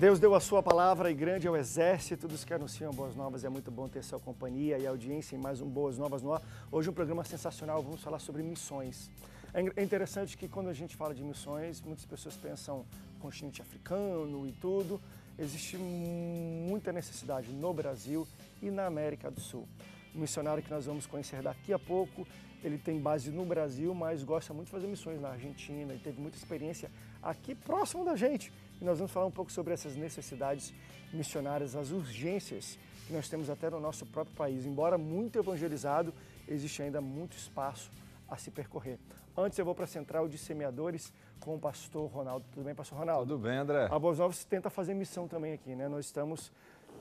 Deus deu a sua palavra e grande é o exército dos que anunciam boas novas. É muito bom ter sua companhia e audiência em mais um Boas Novas no ar. Hoje um programa sensacional, vamos falar sobre missões. É, é interessante que quando a gente fala de missões, muitas pessoas pensam continente africano e tudo. Existe muita necessidade no Brasil e na América do Sul. O missionário que nós vamos conhecer daqui a pouco, ele tem base no Brasil, mas gosta muito de fazer missões na Argentina e teve muita experiência aqui próximo da gente e nós vamos falar um pouco sobre essas necessidades missionárias, as urgências que nós temos até no nosso próprio país. Embora muito evangelizado, existe ainda muito espaço a se percorrer. Antes eu vou para a Central de Semeadores com o pastor Ronaldo. Tudo bem, pastor Ronaldo? Tudo bem, André. A Boas Novas tenta fazer missão também aqui, né? Nós estamos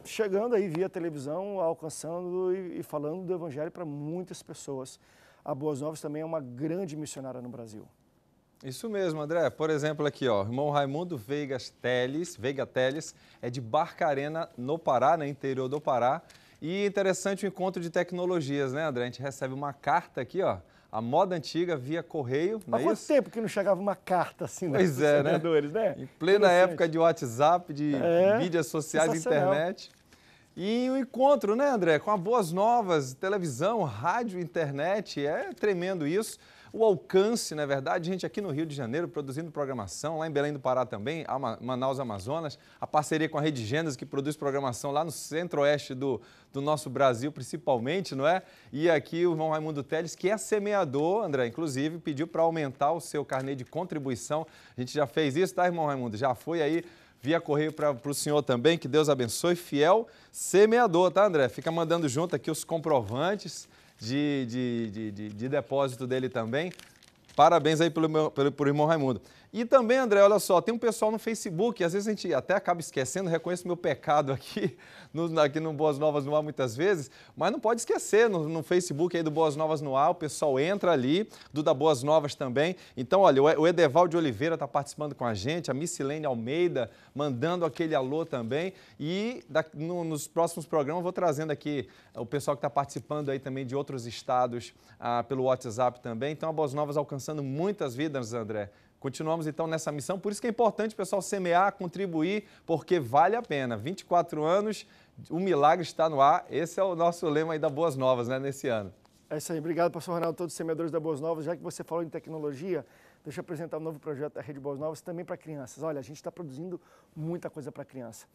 chegando aí via televisão, alcançando e, falando do evangelho para muitas pessoas. A Boas Novas também é uma grande missionária no Brasil. Isso mesmo, André. Por exemplo, aqui, ó, irmão Raimundo Veigas Teles, Veiga Teles, é de Barcarena, no Pará, no né, interior do Pará. E interessante o encontro de tecnologias, né, André? A gente recebe uma carta aqui, ó, a moda antiga via correio. Mas é quanto é tempo que não chegava uma carta assim né, pois é, né? né? Em plena época de WhatsApp, de é, mídias sociais, internet. E o um encontro, né, André, com as Boas Novas, televisão, rádio, internet, é tremendo isso o alcance, na é verdade, gente aqui no Rio de Janeiro produzindo programação, lá em Belém do Pará também, Manaus, Amazonas, a parceria com a Rede Gênesis, que produz programação lá no centro-oeste do, do nosso Brasil, principalmente, não é? E aqui o João Raimundo Teles, que é semeador, André, inclusive, pediu para aumentar o seu carnê de contribuição. A gente já fez isso, tá, irmão Raimundo? Já foi aí via correio para o senhor também. Que Deus abençoe. Fiel semeador, tá, André? Fica mandando junto aqui os comprovantes de, de, de, de, de depósito dele também. Parabéns aí pelo, meu, pelo, pelo irmão Raimundo. E também, André, olha só, tem um pessoal no Facebook, às vezes a gente até acaba esquecendo, reconheço meu pecado aqui no, aqui no Boas Novas no Ar muitas vezes, mas não pode esquecer, no, no Facebook aí do Boas Novas no Ar, o pessoal entra ali, do da Boas Novas também. Então, olha, o Edeval de Oliveira está participando com a gente, a Missilene Almeida mandando aquele alô também. E da, no, nos próximos programas vou trazendo aqui eh, o pessoal que está participando aí também de outros estados ah, pelo WhatsApp também. Então, a Boas Novas alcançando muitas vidas, André. Continuamos então nessa missão, por isso que é importante, pessoal, semear, contribuir, porque vale a pena. 24 anos, o milagre está no ar. Esse é o nosso lema aí da Boas Novas, né, nesse ano. É isso aí. Obrigado, pastor Ronaldo, todos os semeadores da Boas Novas. Já que você falou em tecnologia, deixa eu apresentar um novo projeto da Rede Boas Novas também para crianças. Olha, a gente está produzindo muita coisa para criança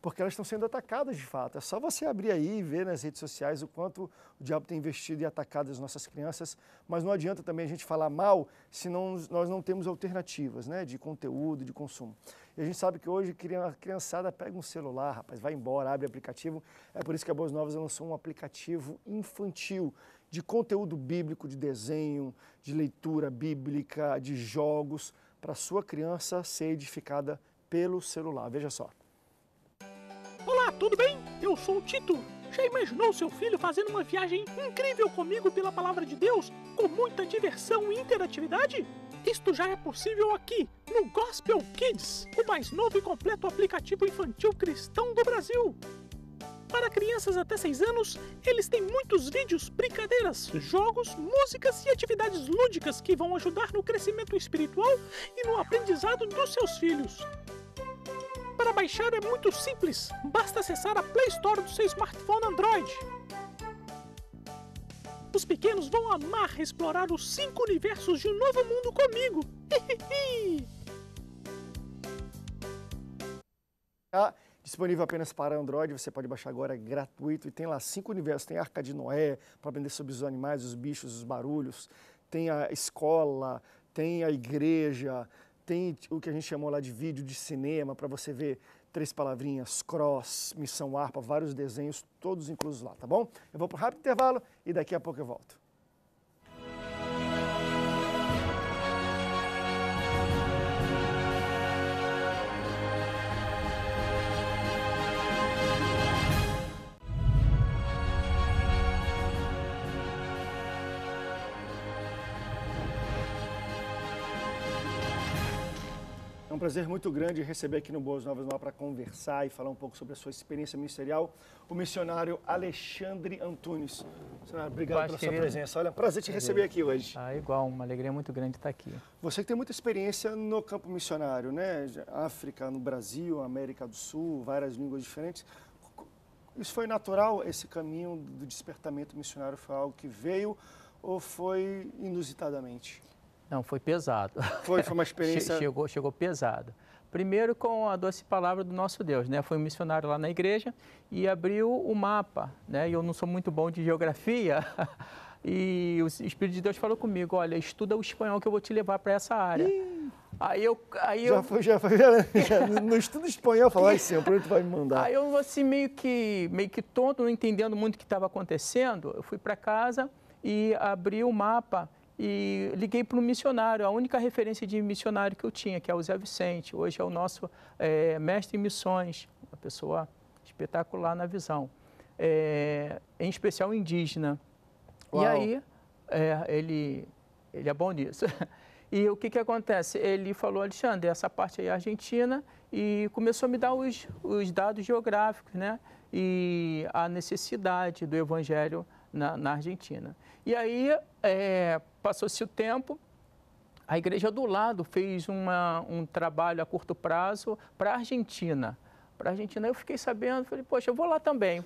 porque elas estão sendo atacadas de fato. É só você abrir aí e ver nas redes sociais o quanto o diabo tem investido e atacado as nossas crianças, mas não adianta também a gente falar mal se não, nós não temos alternativas né, de conteúdo, de consumo. E a gente sabe que hoje a criançada pega um celular, rapaz, vai embora, abre aplicativo. É por isso que a Boas Novas lançou um aplicativo infantil de conteúdo bíblico, de desenho, de leitura bíblica, de jogos, para sua criança ser edificada pelo celular. Veja só tudo bem? Eu sou o Tito. Já imaginou seu filho fazendo uma viagem incrível comigo pela palavra de Deus, com muita diversão e interatividade? Isto já é possível aqui, no Gospel Kids, o mais novo e completo aplicativo infantil cristão do Brasil. Para crianças até 6 anos, eles têm muitos vídeos, brincadeiras, jogos, músicas e atividades lúdicas que vão ajudar no crescimento espiritual e no aprendizado dos seus filhos para baixar é muito simples, basta acessar a Play Store do seu smartphone Android. Os pequenos vão amar explorar os cinco universos de um novo mundo comigo! Tá disponível apenas para Android, você pode baixar agora é gratuito e tem lá cinco universos, tem Arca de Noé para aprender sobre os animais, os bichos, os barulhos, tem a escola, tem a igreja, tem o que a gente chamou lá de vídeo de cinema, para você ver três palavrinhas, cross, missão ARPA, vários desenhos, todos inclusos lá, tá bom? Eu vou para um rápido intervalo e daqui a pouco eu volto. um prazer muito grande receber aqui no Boas Novas Mal para conversar e falar um pouco sobre a sua experiência ministerial, o missionário Alexandre Antunes. Missionário, obrigado Paz, pela querido. sua presença. Olha, prazer te receber aqui hoje. Ah, igual, uma alegria muito grande estar aqui. Você que tem muita experiência no campo missionário, né? África, no Brasil, América do Sul, várias línguas diferentes. Isso foi natural, esse caminho do despertamento missionário foi algo que veio ou foi inusitadamente? Não, foi pesado. Foi, foi uma experiência. chegou, chegou pesado. Primeiro com a doce palavra do nosso Deus, né? Foi um missionário lá na igreja e abriu o mapa, né? E eu não sou muito bom de geografia. E o Espírito de Deus falou comigo: olha, estuda o espanhol que eu vou te levar para essa área. aí eu. Aí já, eu... Foi, já foi, já foi. no estudo espanhol, falar assim, o onde vai me mandar? Aí eu, assim, meio que, meio que tonto, não entendendo muito o que estava acontecendo, eu fui para casa e abri o mapa e liguei para um missionário, a única referência de missionário que eu tinha, que é o Zé Vicente, hoje é o nosso é, mestre em missões, uma pessoa espetacular na visão, é, em especial indígena. Uau. E aí, é, ele, ele é bom nisso. E o que, que acontece? Ele falou, Alexandre, essa parte aí é argentina, e começou a me dar os, os dados geográficos, né? E a necessidade do evangelho na, na Argentina. E aí é, passou-se o tempo, a igreja do lado fez uma, um trabalho a curto prazo para a Argentina. Para a Argentina, eu fiquei sabendo, falei, poxa, eu vou lá também.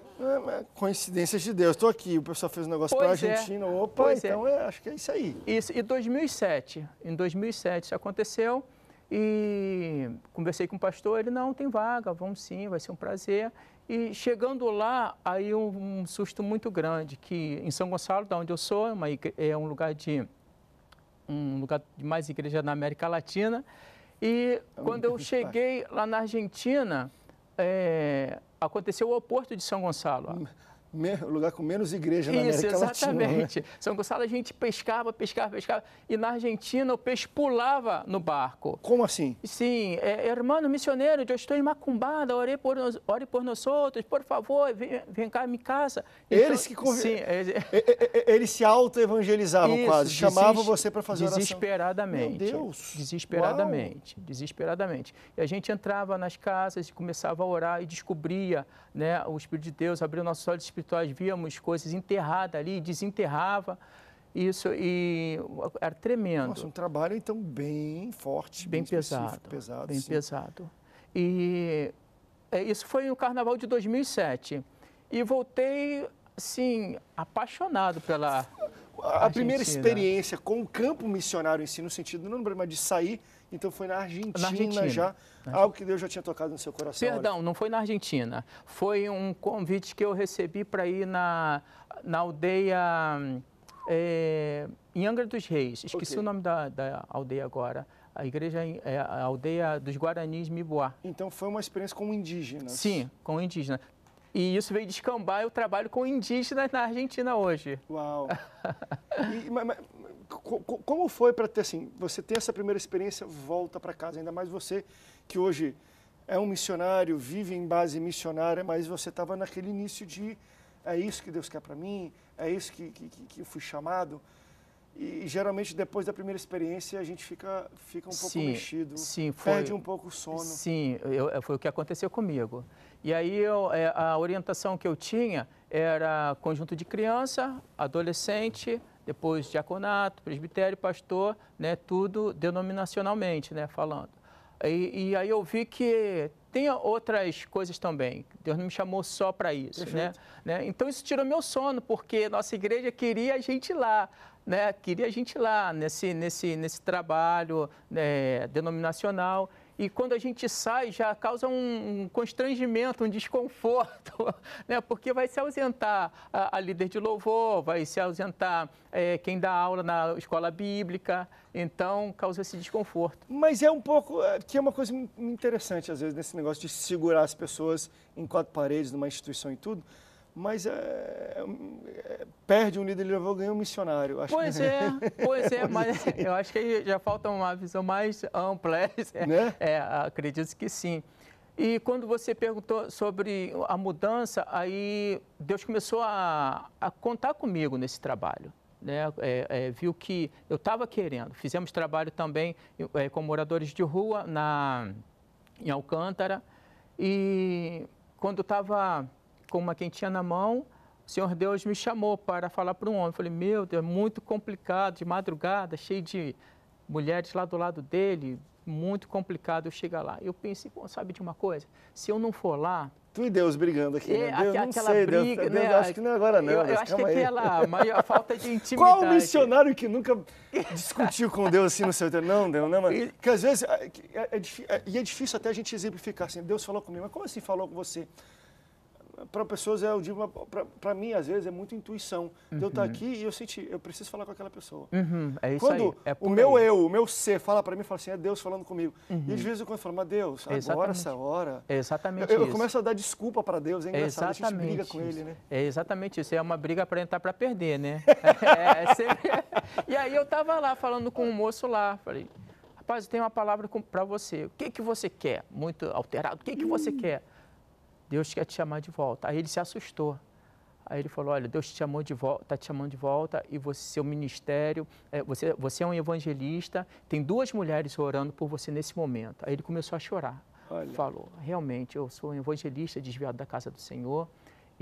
É, coincidências de Deus, estou aqui, o pessoal fez um negócio para a é. Argentina, é. opa, pois é. então é. acho que é isso aí. Isso, e 2007, em 2007 isso aconteceu, e conversei com o pastor, ele, não, tem vaga, vamos sim, vai ser um prazer. E chegando lá, aí um, um susto muito grande, que em São Gonçalo, da onde eu sou, é, uma, é um lugar de um lugar de mais igreja na América Latina. E é quando eu cheguei lá na Argentina, é, aconteceu o oposto de São Gonçalo. Hum o lugar com menos igreja na Isso, América é? exatamente. Latina, né? São Gonçalo a gente pescava, pescava, pescava. E na Argentina o peixe pulava no barco. Como assim? Sim, é, hermano missioneiro, eu estou em Macumbada, ore por, nós, ore por nós outros, por favor, vem, vem cá, me casa. Então, eles que conv... sim, eles... eles se auto-evangelizavam quase, desist... chamavam você para fazer desesperadamente, oração. Desesperadamente. Meu Deus! Desesperadamente, Uau. desesperadamente. E a gente entrava nas casas e começava a orar e descobria né, o Espírito de Deus, abria nossos olhos espirituais espirituais, víamos coisas enterradas ali, desenterrava isso e era tremendo. Nossa, um trabalho então bem forte, bem, bem pesado, pesado, bem sim. pesado. E é, isso foi no Carnaval de 2007 e voltei assim apaixonado pela a, primeira né? experiência com o campo missionário em si, no sentido não no problema de sair, então foi na Argentina, na Argentina. já, na algo que Deus já tinha tocado no seu coração. Perdão, olha. não foi na Argentina, foi um convite que eu recebi para ir na, na aldeia é, em Angra dos Reis, esqueci okay. o nome da, da aldeia agora a igreja é a aldeia dos Guaranis Miboá. Então foi uma experiência com indígenas. Sim, com indígenas. E isso veio descambar. Eu trabalho com indígenas na Argentina hoje. Uau! E, mas, mas, como foi para ter assim? Você ter essa primeira experiência, volta para casa, ainda mais você que hoje é um missionário, vive em base missionária, mas você estava naquele início de é isso que Deus quer para mim, é isso que, que, que eu fui chamado. E geralmente depois da primeira experiência a gente fica, fica um pouco sim, mexido, sim, foi, perde um pouco o sono. Sim, eu, eh, foi o que aconteceu comigo. E aí eu, eh, a orientação que eu tinha era conjunto de criança, adolescente, depois diaconato, presbitério, pastor, né, tudo denominacionalmente né, falando. E, e aí eu vi que tem outras coisas também. Deus não me chamou só para isso, né? né? Então isso tirou meu sono, porque nossa igreja queria a gente lá né, queria a gente lá nesse, nesse, nesse trabalho né, denominacional. E quando a gente sai, já causa um constrangimento, um desconforto, né? porque vai se ausentar a, a líder de louvor, vai se ausentar é, quem dá aula na escola bíblica, então causa esse desconforto. Mas é um pouco, é, que é uma coisa interessante, às vezes, nesse negócio de segurar as pessoas em quatro paredes, numa instituição e tudo, mas é, é, perde um líder vai ganha um missionário. Acho. Pois é, pois é, mas eu acho que já falta uma visão mais ampla, é, né? é, acredito que sim. E quando você perguntou sobre a mudança, aí Deus começou a, a contar comigo nesse trabalho. Né, é, é, viu que eu estava querendo. Fizemos trabalho também é, com moradores de rua na, em Alcântara. E quando estava com uma quentinha na mão, o Senhor Deus me chamou para falar para um homem. Eu falei, meu Deus, é muito complicado, de madrugada, cheio de mulheres lá do lado dele, muito complicado eu chegar lá. Eu pensei, sabe de uma coisa? Se eu não for lá, Tu e Deus brigando aqui, é, né? Deus, aquela, não sei, briga, Deus, né? Deus, acho que não é agora não. Eu, eu acho que aí. aquela maior falta de intimidade. Qual missionário que nunca discutiu com Deus assim no seu tempo? Não, Deus, né? Mas, que às vezes, é, é, é, é, e é difícil até a gente exemplificar assim, Deus falou comigo, mas como assim falou com você? para pessoas, o é, digo, para mim, às vezes, é muito intuição. Tá uhum. Eu estar aqui e eu senti eu preciso falar com aquela pessoa. Uhum. É isso Quando aí. É o meu aí. eu, o meu ser fala para mim, fala assim, é Deus falando comigo. Uhum. E de vez em quando eu falo, mas Deus, agora, exatamente. essa hora. É exatamente eu, eu isso. começo a dar desculpa para Deus, é engraçado, exatamente a gente briga com isso. ele, né? É exatamente isso, é uma briga para entrar para perder, né? é, é sempre... e aí eu tava lá falando com um moço lá, falei, rapaz, eu tenho uma palavra para você. O que, que você quer? Muito alterado, o que, que você hum. quer? Deus quer te chamar de volta. Aí ele se assustou. Aí ele falou: Olha, Deus te chamou de volta, está te chamando de volta e você, seu ministério, é, você, você é um evangelista. Tem duas mulheres orando por você nesse momento. Aí ele começou a chorar. Olha. Falou: Realmente, eu sou um evangelista desviado da casa do Senhor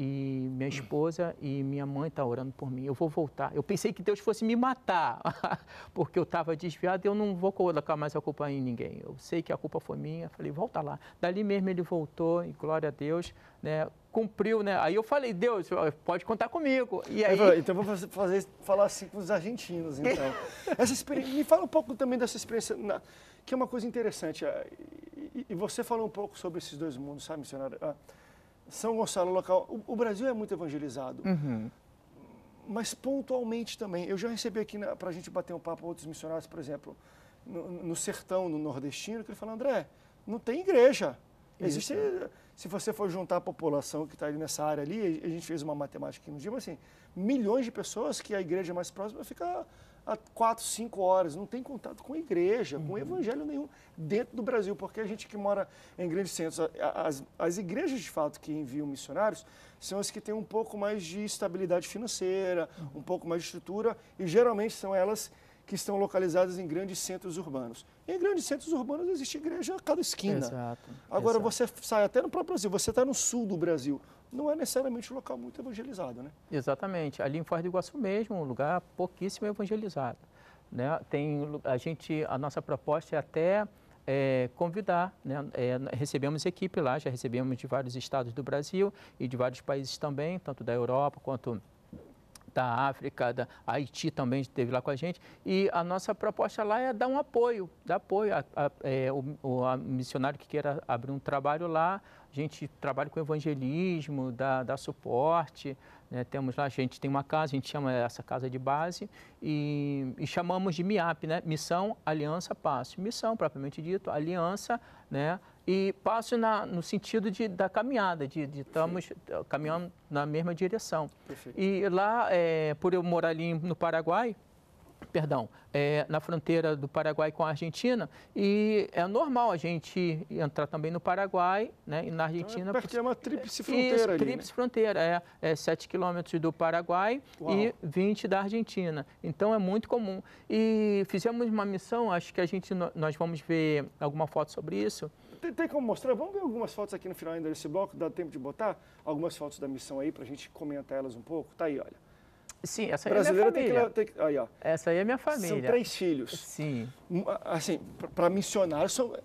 e minha hum. esposa e minha mãe estão tá orando por mim. Eu vou voltar. Eu pensei que Deus fosse me matar, porque eu estava desviado. Eu não vou colocar mais a culpa em ninguém. Eu sei que a culpa foi minha. Falei, volta lá. Dali mesmo ele voltou e glória a Deus, né? Cumpriu, né? Aí eu falei, Deus, pode contar comigo. E aí... então vou fazer, falar assim com os argentinos, então. Essa experiência, me fala um pouco também dessa experiência, que é uma coisa interessante. Eh, e você falou um pouco sobre esses dois mundos, sabe, missionário? Ah, são Gonçalo local. O, o Brasil é muito evangelizado. Uhum. Mas pontualmente também. Eu já recebi aqui para a gente bater um papo outros missionários, por exemplo, no, no sertão, no nordestino, que ele fala, André, não tem igreja. Existe, se você for juntar a população que está ali nessa área ali, a gente fez uma matemática aqui no dia, mas assim, milhões de pessoas que a igreja é mais próxima fica há quatro, cinco horas, não tem contato com igreja, uhum. com evangelho nenhum dentro do Brasil, porque a gente que mora em grandes centros, as, as igrejas de fato que enviam missionários são as que têm um pouco mais de estabilidade financeira, uhum. um pouco mais de estrutura, e geralmente são elas que estão localizadas em grandes centros urbanos. Em grandes centros urbanos existe igreja a cada esquina. Exato, Agora exato. você sai até no próprio Brasil, você está no sul do Brasil, não é necessariamente um local muito evangelizado, né? Exatamente. Ali em Foz do Iguaçu mesmo, um lugar pouquíssimo evangelizado. Né? Tem, a, gente, a nossa proposta é até é, convidar. Né? É, recebemos equipe lá, já recebemos de vários estados do Brasil e de vários países também, tanto da Europa quanto da África, da Haiti também esteve lá com a gente. E a nossa proposta lá é dar um apoio, dar apoio. A, a, é, o, o a missionário que queira abrir um trabalho lá, a gente trabalha com evangelismo, dá, dá suporte. Né? Temos lá, a gente tem uma casa, a gente chama essa casa de base e, e chamamos de MIAP, né? Missão, Aliança, Passo. Missão, propriamente dito, Aliança, né? E passo na, no sentido de, da caminhada, de estamos eh, caminhando na mesma direção. Perfeito. E lá, é, por eu morar ali no Paraguai, perdão, é, na fronteira do Paraguai com a Argentina, e é normal a gente entrar também no Paraguai né, e na Argentina. Então é, porque é uma tríplice fronteira isso, ali. Tríplice né? fronteira, é, é 7 quilômetros do Paraguai Uau. e 20 da Argentina. Então é muito comum. E fizemos uma missão, acho que a gente, nós vamos ver alguma foto sobre isso, tem, tem, como mostrar? Vamos ver algumas fotos aqui no final ainda desse bloco. Dá tempo de botar algumas fotos da missão aí para a gente comentar elas um pouco? Tá aí, olha. Sim, essa aí Brasileira é minha família. Tem que, tem que, aí, ó. Essa aí é minha família. São três filhos. Sim. Hum, assim, para missionário, são,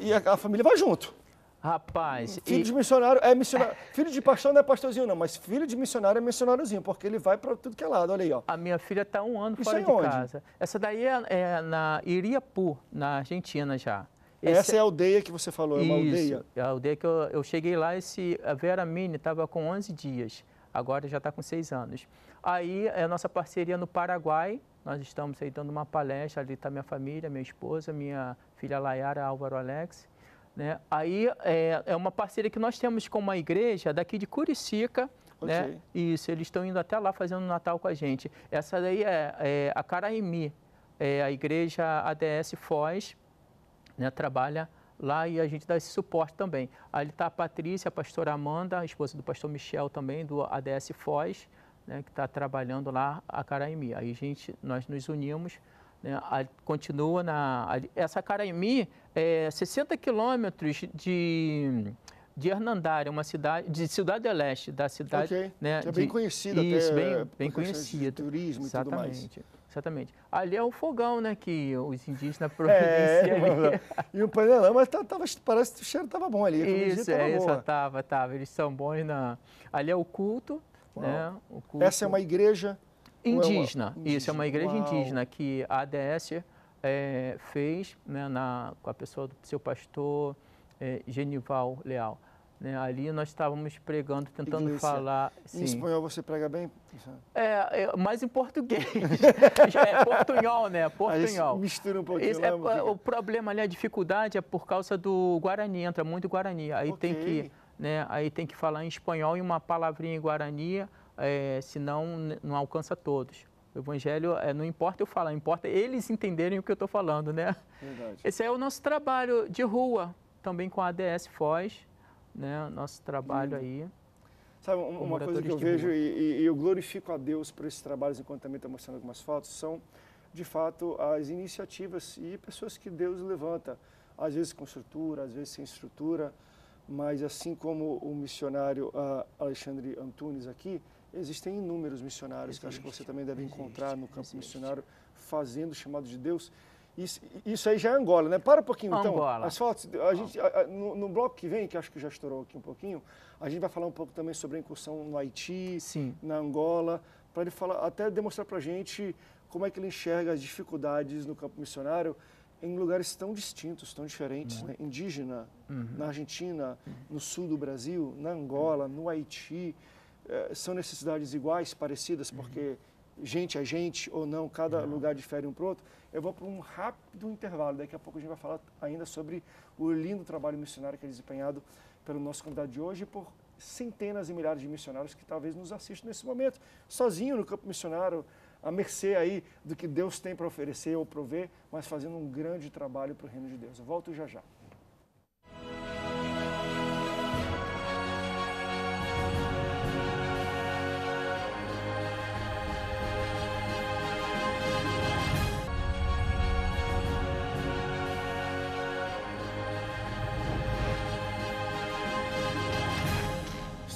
e a, a família vai junto. Rapaz. Filho e... de missionário é missionário. Filho de pastor não é pastorzinho, não, mas filho de missionário é missionáriozinho, porque ele vai para tudo que é lado. Olha aí, ó. A minha filha está um ano Isso fora é de onde? casa. Essa daí é, é na Iriapu, na Argentina já. Essa, é a aldeia que você falou, é uma isso, aldeia? É a aldeia que eu, eu cheguei lá, esse, a Vera Mini estava com 11 dias, agora já está com 6 anos. Aí é a nossa parceria no Paraguai, nós estamos aí dando uma palestra, ali está minha família, minha esposa, minha filha Layara, Álvaro Alex. Né? Aí é, é uma parceria que nós temos com uma igreja daqui de Curicica, né? Okay. Isso, eles estão indo até lá fazendo Natal com a gente. Essa daí é, é a Caraimi, é a igreja ADS Foz, né, trabalha lá e a gente dá esse suporte também. Aí está a Patrícia, a pastora Amanda, a esposa do pastor Michel também, do ADS Foz, né, que está trabalhando lá a Caraimi. Aí a gente, nós nos unimos, né, a, continua na... A, essa Caraimi é 60 quilômetros de de Hernandária, uma cidade de Cidade do Leste, da cidade, okay. né, é bem conhecida, isso, bem, bem conhecida, de turismo Exatamente. e tudo mais. Exatamente. Ali é o fogão, né, que os indígenas é, providenciam. É, e o panelão, mas tava, tá, tava, parece que o cheiro estava bom ali. Isso, tava é, boa. isso, tava, tava. Eles são bons na... Ali é o culto, Uau. né? O culto... Essa é uma igreja... Indígena. É uma... Isso, é uma igreja Uau. indígena que a ADS é, fez né, na, com a pessoa do seu pastor é, Genival Leal. Né? Ali nós estávamos pregando, tentando Iglesia. falar. Sim. Em espanhol você prega bem? É, é mais em português. Já é portunhol, né? Portunhol. Mistura um pouquinho. Esse, é, né, o problema ali, a dificuldade é por causa do Guarani, entra muito Guarani. Aí okay. tem que. Né? Aí tem que falar em espanhol e uma palavrinha em Guarani, é, senão não alcança todos. O evangelho é, não importa eu falar, importa eles entenderem o que eu estou falando, né? Verdade. Esse é o nosso trabalho de rua, também com a ADS Foz, né, nosso trabalho hum. aí. Sabe, uma, uma coisa que eu vejo e, e, eu glorifico a Deus por esses trabalhos, enquanto também está mostrando algumas fotos, são de fato as iniciativas e pessoas que Deus levanta, às vezes com estrutura, às vezes sem estrutura, mas assim como o missionário ah, Alexandre Antunes aqui, existem inúmeros missionários existe, que acho que você também deve existe, encontrar no campo existe. missionário fazendo o chamado de Deus. Isso, isso aí já é Angola, né? Para um pouquinho, então. Angola. As fotos, a gente, a, a, no, no, bloco que vem, que acho que já estourou aqui um pouquinho, a gente vai falar um pouco também sobre a incursão no Haiti, Sim. na Angola, para ele falar, até demonstrar para a gente como é que ele enxerga as dificuldades no campo missionário em lugares tão distintos, tão diferentes, né? indígena, uhum. na Argentina, uhum. no sul do Brasil, na Angola, uhum. no Haiti, é, são necessidades iguais, parecidas, uhum. porque gente a é gente ou não, cada uhum. lugar difere um para outro, eu vou para um rápido intervalo. Daqui a pouco a gente vai falar ainda sobre o lindo trabalho missionário que é desempenhado pelo nosso convidado de hoje e por centenas e milhares de missionários que talvez nos assistam nesse momento, sozinho no campo missionário, à mercê aí do que Deus tem para oferecer ou prover, mas fazendo um grande trabalho para o reino de Deus. Eu volto já já.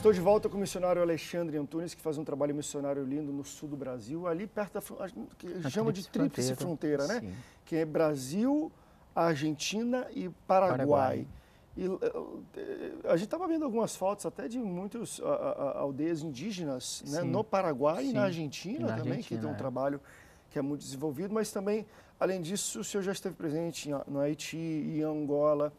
Estou de volta com o missionário Alexandre Antunes, que faz um trabalho missionário lindo no sul do Brasil, ali perto da que a chama de tríplice fronteira, né? Sim. Que é Brasil, Argentina e Paraguai. Paraguai. E eh, eh, a gente estava vendo algumas fotos até de muitas aldeias indígenas né? no Paraguai Sim. e na Argentina, e na também, Argentina, que tem um é. trabalho que é muito desenvolvido, mas também, além disso, o senhor já esteve presente no Haiti e Angola.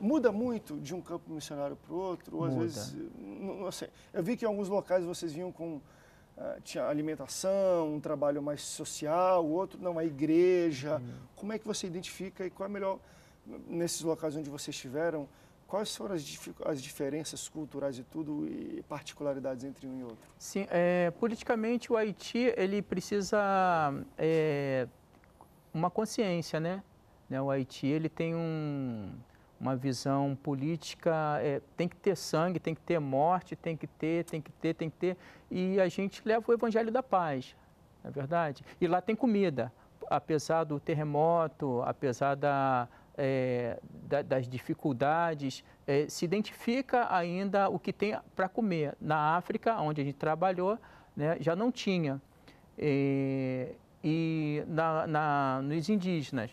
Muda muito de um campo missionário para o outro? Ou às Muda. vezes, não, não, sei. Eu vi que em alguns locais vocês vinham com uh, tinha alimentação, um trabalho mais social, o outro não, a igreja. Hum. Como é que você identifica e qual é melhor, nesses locais onde vocês estiveram, quais foram as, as diferenças culturais e tudo e particularidades entre um e outro? Sim, é, politicamente o Haiti, ele precisa é, uma consciência, né? né? O Haiti, ele tem um uma visão política é, tem que ter sangue, tem que ter morte, tem que ter, tem que ter, tem que ter. E a gente leva o evangelho da paz, não é verdade? E lá tem comida, apesar do terremoto, apesar da, é, da, das dificuldades, é, se identifica ainda o que tem para comer. Na África, onde a gente trabalhou, né, já não tinha. E, é, e na, na, nos indígenas,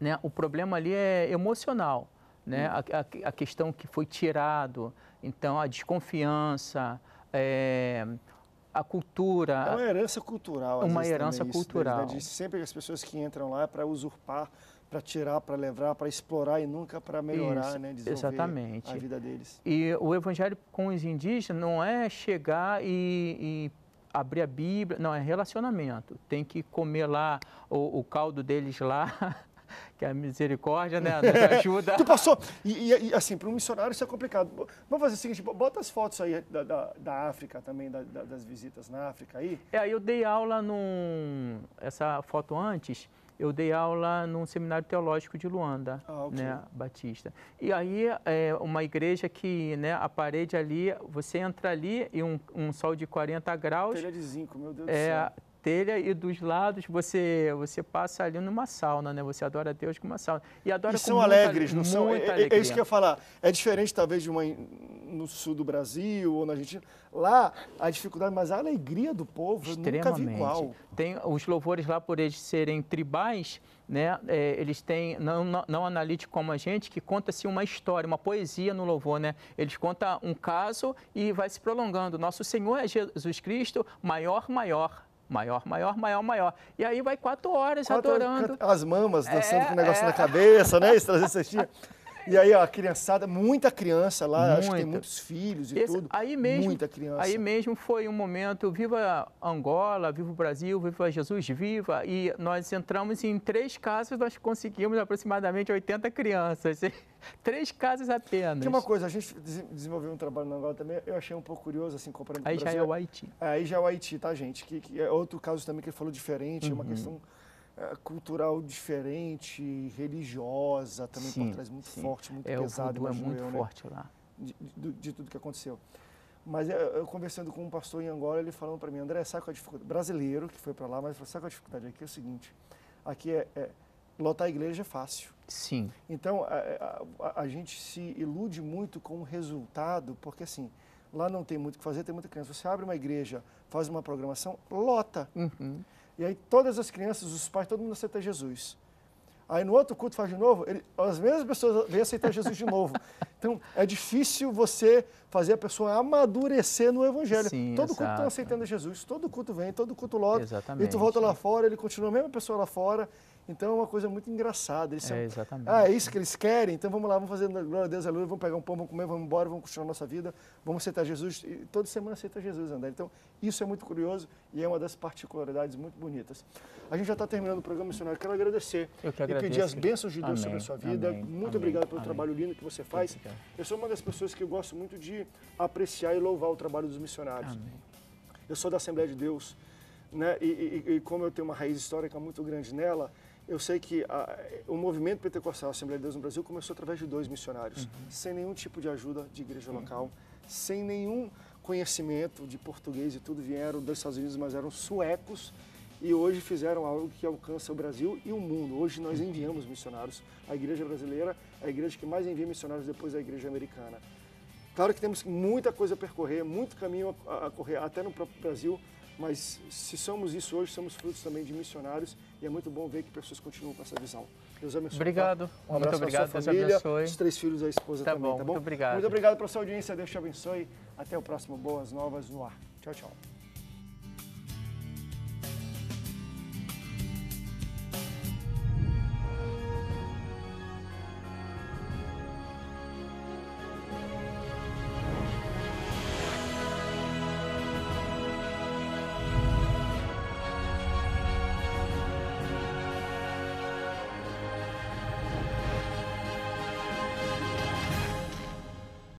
né? O problema ali é emocional, né? Hum. A, a, a, questão que foi tirado, então a desconfiança, é, a cultura. É uma herança cultural. Uma herança né? cultural. né? De sempre as pessoas que entram lá é para usurpar, para tirar, para levar, para explorar e nunca para melhorar, Isso, né? exatamente. a vida deles. E o evangelho com os indígenas não é chegar e, e abrir a Bíblia, não, é relacionamento. Tem que comer lá o, o caldo deles lá, que é a misericórdia né, nos ajuda. tu passou. E, e, e assim, para um missionário isso é complicado. Vamos fazer o seguinte: bota as fotos aí da, da, da África também, da, da, das visitas na África aí. É, eu dei aula num. Essa foto antes, eu dei aula num seminário teológico de Luanda, ah, okay. né, Batista. E aí, é uma igreja que né, a parede ali, você entra ali e um, um sol de 40 graus. Telha de zinco, meu Deus é, do céu telha e dos lados você você passa ali numa sauna, né? Você adora Deus com uma sauna. E adora e são muita, alegres, não são? É, é, isso que eu ia falar. É diferente talvez de uma no sul do Brasil ou na Argentina. Lá a dificuldade, mas a alegria do povo eu nunca vi igual. Tem os louvores lá por eles serem tribais, né? É, eles têm não, não, não analítico como a gente que conta-se uma história, uma poesia no louvor, né? Eles contam um caso e vai se prolongando. Nosso Senhor é Jesus Cristo, maior, maior maior, maior, maior, maior. E aí vai quatro horas quatro, adorando. As mamas dançando é, com o negócio é. na cabeça, né? Isso, trazer cestinha. E aí a criançada, muita criança lá, muita. acho que tem muitos filhos e Esse, tudo. Aí mesmo, muita criança. Aí mesmo foi um momento, viva Angola, viva o Brasil, viva Jesus, viva. E nós entramos em três casas, nós conseguimos aproximadamente 80 crianças. Três casas apenas. Tem uma coisa, a gente desenvolveu um trabalho na Angola também, eu achei um pouco curioso, assim, comparando com o Brasil. Aí já é o Haiti. É, aí já é o Haiti, tá, gente? Que, que é outro caso também que ele falou diferente, uhum. uma questão eh, cultural diferente, religiosa também sim, por trás, muito sim. forte, muito é, pesado. O é muito eu, né? forte né? lá. De, de, de, tudo que aconteceu. Mas eu, eh, eu, conversando com um pastor em Angola, ele falando para mim, André, sabe qual é a dificuldade? Brasileiro que foi para lá, mas falou, sabe qual é a dificuldade aqui? É o seguinte, aqui é, é lotar a igreja é fácil. Sim. Então, a, a, a, gente se ilude muito com o resultado, porque assim, lá não tem muito o que fazer, tem muita criança. Você abre uma igreja, faz uma programação, lota. Uhum. E aí todas as crianças, os pais, todo mundo aceita Jesus. Aí no outro culto faz de novo, ele, as mesmas pessoas vêm aceitar Jesus de novo. Então é difícil você fazer a pessoa amadurecer no Evangelho. Sim, todo tá exato. culto está aceitando Jesus, todo culto vem, todo culto logo. Exatamente. E tu volta lá fora, ele continua a mesma pessoa lá fora. Então é uma coisa muito engraçada. Eles é, são, é, exatamente. Ah, é isso que eles querem? Então vamos lá, vamos fazer, glória a Deus, aleluia, vamos pegar um pão, vamos comer, vamos embora, vamos continuar a nossa vida, vamos aceitar Jesus. E toda semana aceita Jesus, André. Então isso é muito curioso e é uma das particularidades muito bonitas. A gente já está terminando o programa missionário. Quero agradecer Eu que agradeço. e pedir as bênçãos de Deus amém, sobre a sua vida. Amém, muito amém, obrigado pelo trabalho lindo que você faz. Eu sou uma das pessoas que eu gosto muito de apreciar e louvar o trabalho dos missionários. Eu sou da Assembleia de Deus, né? e, e, e como eu tenho uma raiz histórica muito grande nela, eu sei que a, ah, o movimento pentecostal Assembleia de Deus no Brasil começou através de dois missionários, uhum. sem nenhum tipo de ajuda de igreja uhum. local, sem nenhum conhecimento de português e tudo. Vieram dos Estados Unidos, mas eram suecos e hoje fizeram algo que alcança o Brasil e o mundo. Hoje nós uhum. enviamos missionários. A igreja brasileira é a igreja que mais envia missionários depois da igreja americana. Claro que temos muita coisa a percorrer, muito caminho a, a correr, até no próprio Brasil, mas se somos isso hoje, somos frutos também de missionários e é muito bom ver que pessoas continuam com essa visão. Deus abençoe. Tá? Obrigado. Tá? Um muito obrigado, sua família, Deus abençoe. Os três filhos a esposa tá também, bom, tá bom? Muito obrigado. Muito obrigado pela sua audiência, Deus te abençoe. Até o próximo Boas Novas no Ar. Tchau, tchau.